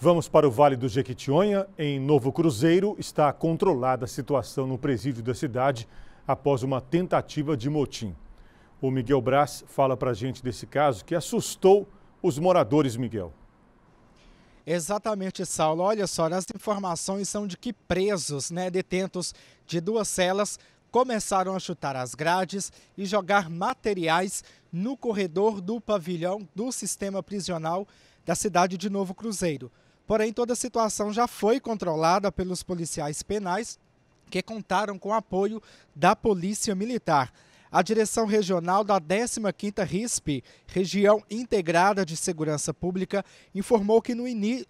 Vamos para o Vale do Jequitinhonha. Em Novo Cruzeiro, está controlada a situação no presídio da cidade após uma tentativa de motim. O Miguel Brás fala para a gente desse caso que assustou os moradores, Miguel. Exatamente, Saulo. Olha só, as informações são de que presos, né, detentos de duas celas, começaram a chutar as grades e jogar materiais no corredor do pavilhão do sistema prisional da cidade de Novo Cruzeiro. Porém, toda a situação já foi controlada pelos policiais penais, que contaram com o apoio da Polícia Militar. A direção regional da 15ª RISP, Região Integrada de Segurança Pública, informou que,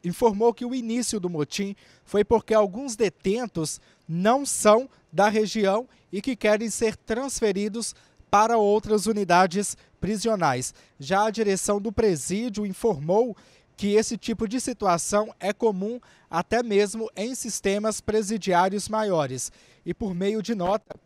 informou que o início do motim foi porque alguns detentos não são da região e que querem ser transferidos para outras unidades prisionais. Já a direção do presídio informou que esse tipo de situação é comum até mesmo em sistemas presidiários maiores. E por meio de nota,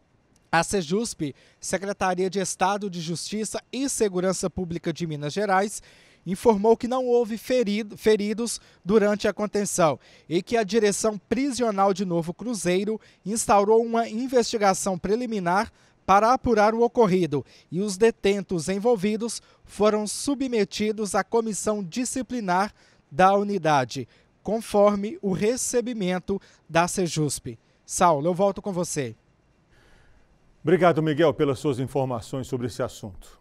a Sejusp, Secretaria de Estado de Justiça e Segurança Pública de Minas Gerais, informou que não houve ferido, feridos durante a contenção e que a direção prisional de Novo Cruzeiro instaurou uma investigação preliminar para apurar o ocorrido e os detentos envolvidos foram submetidos à comissão disciplinar da unidade, conforme o recebimento da Sejusp. Saulo, eu volto com você. Obrigado, Miguel, pelas suas informações sobre esse assunto.